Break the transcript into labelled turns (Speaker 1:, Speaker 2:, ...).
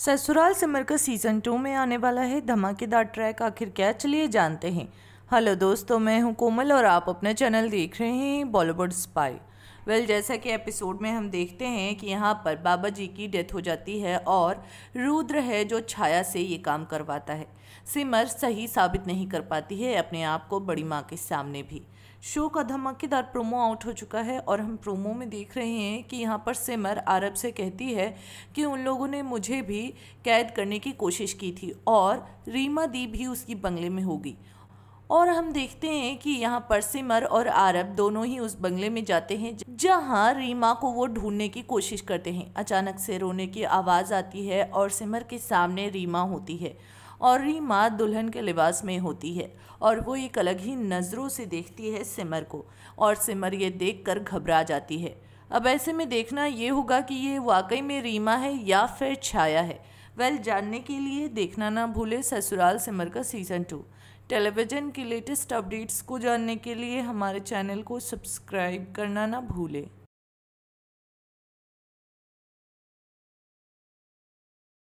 Speaker 1: ससुराल Simar Ka season to में आने वाला है धमाकेदार ट्रैक आखिर क्या चलिए जानते हैं हेलो दोस्तों मैं हूं कोमल और आप अपना चैनल देख रहे हैं बॉलीवुड स्पाई वेल well, जैसा कि एपिसोड में हम देखते हैं कि यहाँ पर बाबा जी की डेथ हो जाती है और रुद्र है जो छाया से ये काम करवाता है सिमर सही साबित नहीं कर पाती है अपने आप को बड़ी माँ के सामने भी शो का धमाकेदार प्रोमो आउट हो चुका है और हम प्रोमो में देख रहे हैं कि यहाँ पर सिमर आरब से कहती है कि उन लोगों ने मुझे भी कैद करने की कोशिश की थी और रीमा दी भी उसकी बंगले में होगी और हम देखते हैं कि यहाँ पर सिमर और आरब दोनों ही उस बंगले में जाते हैं जहाँ रीमा को वो ढूंढने की कोशिश करते हैं अचानक से रोने की आवाज़ आती है और सिमर के सामने रीमा होती है और रीमा दुल्हन के लिबास में होती है और वो एक अलग ही नज़रों से देखती है सिमर को और सिमर ये देख घबरा जाती है अब ऐसे में देखना ये होगा कि ये वाकई में रीमा है या फिर छाया है वेल जानने के लिए देखना ना भूलें Sasural Simar Ka season two television की लेटेस्ट अपडेट्स को जानने के लिए हमारे चैनल को सब्सक्राइब करना ना भूलें